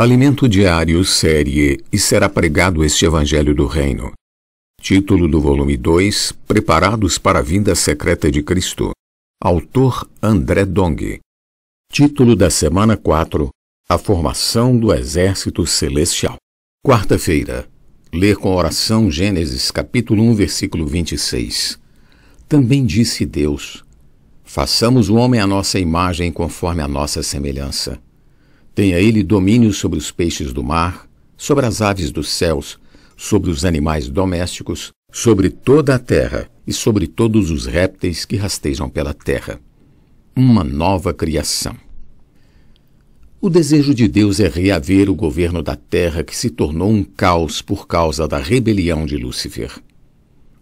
Alimento Diário, série E será pregado este Evangelho do Reino. Título do volume 2: Preparados para a vinda secreta de Cristo. Autor André Dong. Título da semana 4: A formação do exército celestial. Quarta-feira. Ler com oração Gênesis capítulo 1, versículo 26. Também disse Deus: Façamos o homem à nossa imagem conforme a nossa semelhança Tenha ele domínio sobre os peixes do mar, sobre as aves dos céus, sobre os animais domésticos, sobre toda a terra e sobre todos os répteis que rastejam pela terra. Uma nova criação. O desejo de Deus é reaver o governo da terra que se tornou um caos por causa da rebelião de Lúcifer.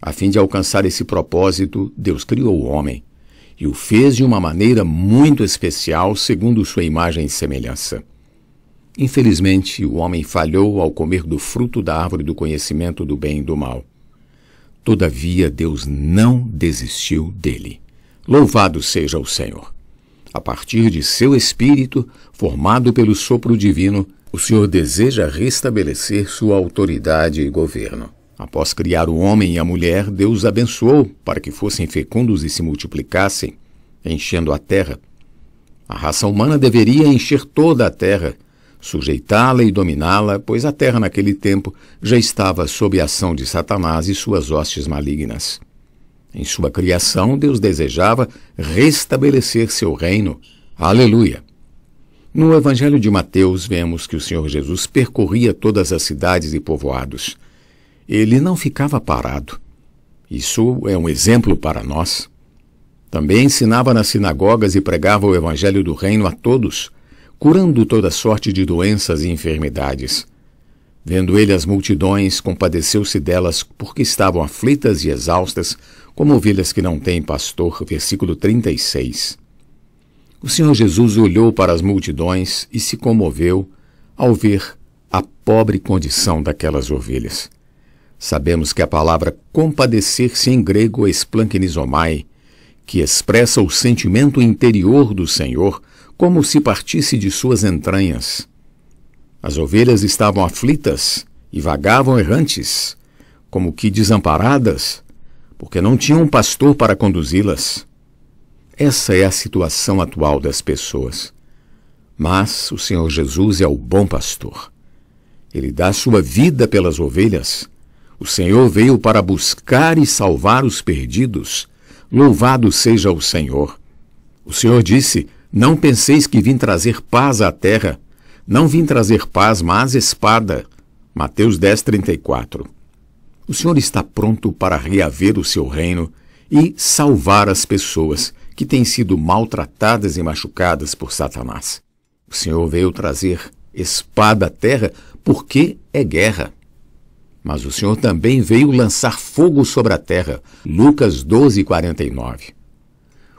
A fim de alcançar esse propósito, Deus criou o homem, e o fez de uma maneira muito especial, segundo sua imagem e semelhança. Infelizmente, o homem falhou ao comer do fruto da árvore do conhecimento do bem e do mal. Todavia, Deus não desistiu dele. Louvado seja o Senhor! A partir de seu espírito, formado pelo sopro divino, o Senhor deseja restabelecer sua autoridade e governo. Após criar o homem e a mulher, Deus abençoou para que fossem fecundos e se multiplicassem, enchendo a terra. A raça humana deveria encher toda a terra, sujeitá-la e dominá-la, pois a terra naquele tempo já estava sob a ação de Satanás e suas hostes malignas. Em sua criação, Deus desejava restabelecer seu reino. Aleluia! No Evangelho de Mateus, vemos que o Senhor Jesus percorria todas as cidades e povoados ele não ficava parado. Isso é um exemplo para nós. Também ensinava nas sinagogas e pregava o Evangelho do Reino a todos, curando toda sorte de doenças e enfermidades. Vendo ele as multidões, compadeceu-se delas, porque estavam aflitas e exaustas, como ovelhas que não têm pastor. Versículo 36. O Senhor Jesus olhou para as multidões e se comoveu ao ver a pobre condição daquelas ovelhas. Sabemos que a palavra compadecer-se em grego é esplanquinizomai, que expressa o sentimento interior do Senhor, como se partisse de suas entranhas. As ovelhas estavam aflitas e vagavam errantes, como que desamparadas, porque não tinham um pastor para conduzi-las. Essa é a situação atual das pessoas. Mas o Senhor Jesus é o bom pastor. Ele dá sua vida pelas ovelhas o Senhor veio para buscar e salvar os perdidos. Louvado seja o Senhor. O Senhor disse: Não penseis que vim trazer paz à terra. Não vim trazer paz, mas espada. Mateus 10, 34. O Senhor está pronto para reaver o seu reino e salvar as pessoas que têm sido maltratadas e machucadas por Satanás. O Senhor veio trazer espada à terra porque é guerra. Mas o Senhor também veio lançar fogo sobre a terra. Lucas 12, 49.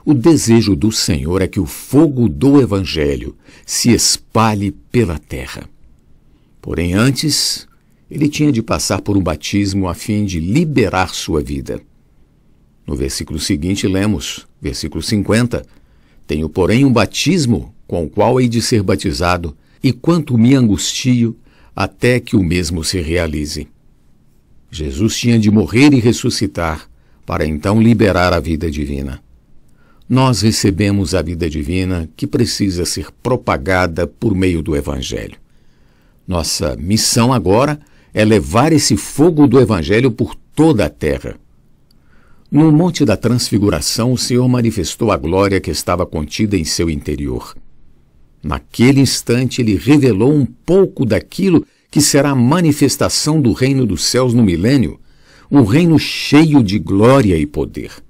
O desejo do Senhor é que o fogo do Evangelho se espalhe pela terra. Porém, antes, ele tinha de passar por um batismo a fim de liberar sua vida. No versículo seguinte, lemos, versículo 50, Tenho, porém, um batismo com o qual hei de ser batizado, e quanto me angustio até que o mesmo se realize. Jesus tinha de morrer e ressuscitar para então liberar a vida divina. Nós recebemos a vida divina que precisa ser propagada por meio do Evangelho. Nossa missão agora é levar esse fogo do Evangelho por toda a terra. No Monte da Transfiguração, o Senhor manifestou a glória que estava contida em seu interior. Naquele instante, ele revelou um pouco daquilo que será a manifestação do reino dos céus no milênio, um reino cheio de glória e poder.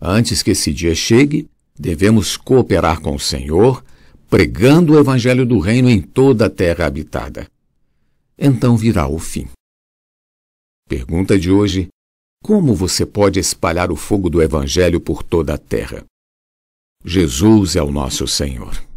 Antes que esse dia chegue, devemos cooperar com o Senhor, pregando o evangelho do reino em toda a terra habitada. Então virá o fim. Pergunta de hoje: Como você pode espalhar o fogo do evangelho por toda a terra? Jesus é o nosso Senhor.